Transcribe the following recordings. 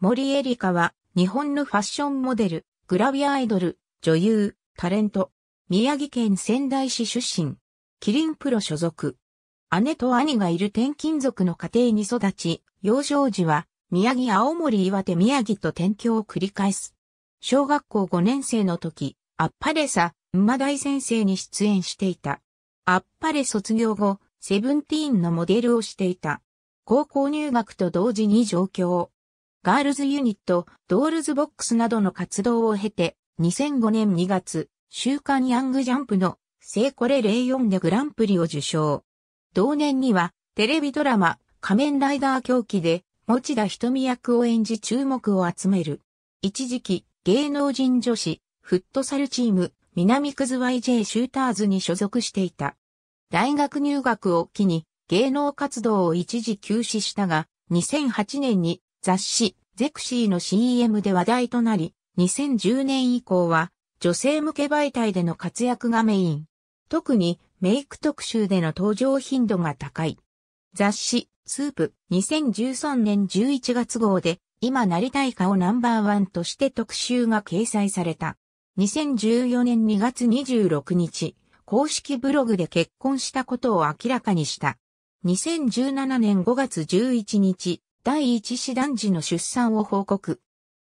森エリカは、日本のファッションモデル、グラビアアイドル、女優、タレント、宮城県仙台市出身、キリンプロ所属。姉と兄がいる転勤族の家庭に育ち、幼少時は、宮城青森岩手宮城と転居を繰り返す。小学校5年生の時、あっぱれさ、馬大先生に出演していた。あっぱれ卒業後、セブンティーンのモデルをしていた。高校入学と同時に上京。ガールズユニット、ドールズボックスなどの活動を経て、2005年2月、週刊ヤングジャンプの聖これ04でグランプリを受賞。同年には、テレビドラマ、仮面ライダー狂気で、持田瞳役を演じ注目を集める。一時期、芸能人女子、フットサルチーム、南クズ YJ シューターズに所属していた。大学入学を機に、芸能活動を一時休止したが、2008年に雑誌、ゼクシーの CM で話題となり、2010年以降は女性向け媒体での活躍がメイン。特にメイク特集での登場頻度が高い。雑誌、スープ2013年11月号で今なりたい顔ナンバーワンとして特集が掲載された。2014年2月26日、公式ブログで結婚したことを明らかにした。2017年5月11日、第一子男児の出産を報告。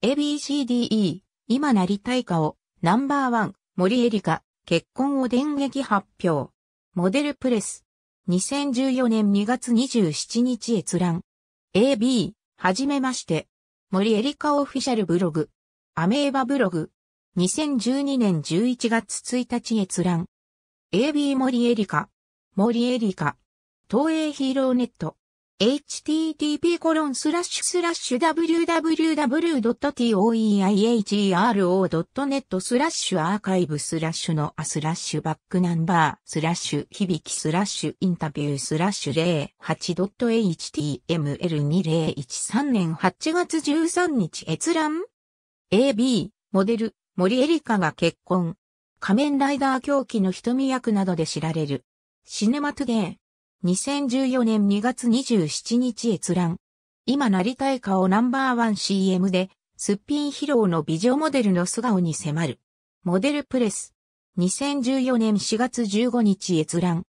ABCDE、今なりたいかを、ナンバーワン、森エリカ、結婚を電撃発表。モデルプレス。2014年2月27日閲覧。AB、はじめまして。森エリカオフィシャルブログ。アメーバブログ。2012年11月1日閲覧。AB 森エリカ。森エリカ。東映ヒーローネット。h t t p w w w t o e i e r o n e t スラッシュアーカイブスラッシュのアスラッシュバックナンバースラッシュ響きスラッシュインタビュースラッシュ 08.html2013 年8月13日閲覧 AB モデル森エリカが結婚仮面ライダー狂気の瞳役などで知られるシネマトゥゲ。2014年2月27日閲覧。今なりたい顔ナンバーワン CM で、すっぴん披露の美女モデルの素顔に迫る。モデルプレス。2014年4月15日閲覧。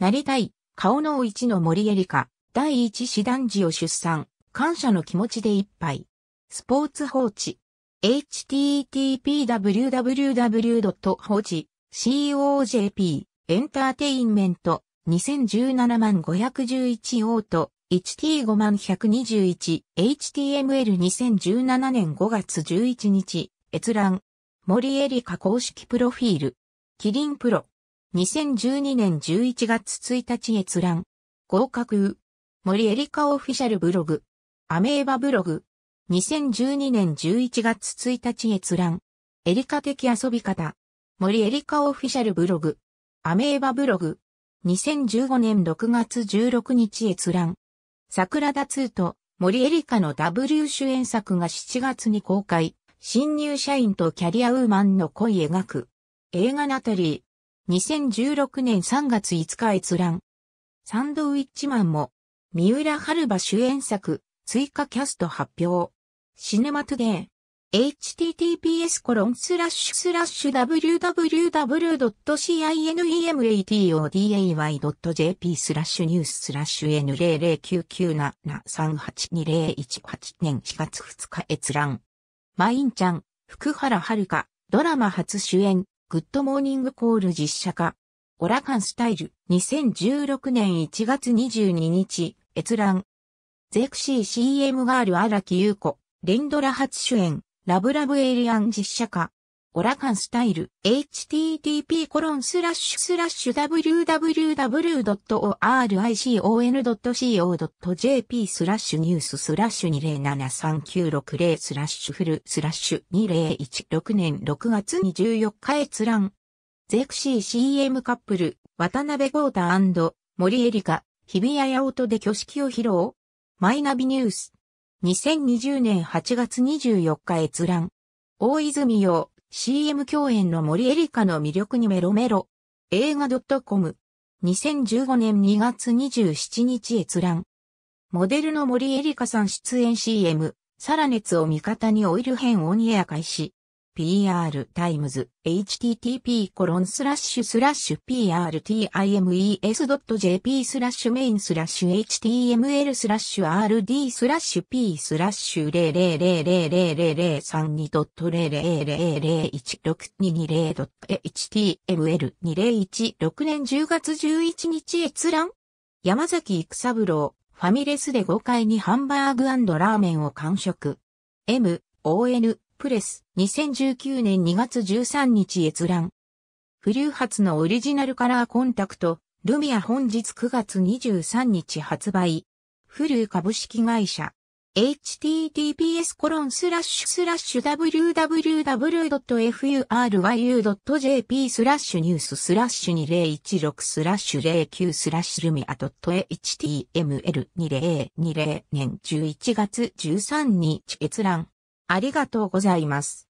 なりたい、顔の一の森エリカ、第一師団児を出産、感謝の気持ちでいっぱい。スポーツ放置。http://www.hoji.cojp エンターテインメント2017万511オート 1T5 万 121HTML2017 年5月11日閲覧森エリカ公式プロフィールキリンプロ2012年11月1日閲覧合格森エリカオフィシャルブログアメーバブログ2012年11月1日閲覧エリカ的遊び方森エリカオフィシャルブログアメーバブログ2015年6月16日閲覧。桜田2と森エリカの W 主演作が7月に公開。新入社員とキャリアウーマンの恋描く。映画ナタリー。2016年3月5日閲覧。サンドウィッチマンも、三浦春馬主演作、追加キャスト発表。シネマトゥデー。https w w w c i n e m a t o d a y j p スラッシュニューススラッシュ N00997382018 年4月2日閲覧。マインちゃん、福原遥、ドラマ初主演、グッドモーニングコール実写化。オラカンスタイル、2016年1月22日、閲覧。ゼクシー CM ガール荒木優子、連ドラ初主演。ラブラブエイリアン実写化。オラカンスタイル、http コロンスラッシュスラッシュ www.oricon.co.jp スラッシュニューススラッシュ207396スラッシュフルスラッシュ2016年6月24日閲覧。ゼクシー CM カップル、渡辺豪太森エリカ、日比谷八音で挙式を披露。マイナビニュース。2020年8月24日閲覧。大泉洋、CM 共演の森エリカの魅力にメロメロ。映画 .com。2015年2月27日閲覧。モデルの森エリカさん出演 CM、サラ熱を味方にオイル編オンエア開始。PR タイムズ http コロンスラッシュスラッシュ prtimes.jp スラッシュメインスラッシュ html スラッシュ rd スラッシュ p スラッシュ 0000032.000016220.html2016 年10月11日閲覧山崎育三郎ファミレスで5階にハンバーグラーメンを完食 m, o, n, プレス、2019年2月13日閲覧。不流発のオリジナルカラーコンタクト、ルミア本日9月23日発売。フルー株式会社。https コロンスラッシュスラッシュ www.furyu.jp スラッシュニューススラッシュ2016スラッシュ09スラッシュルミア .html2020 年11月13日閲覧ありがとうございます。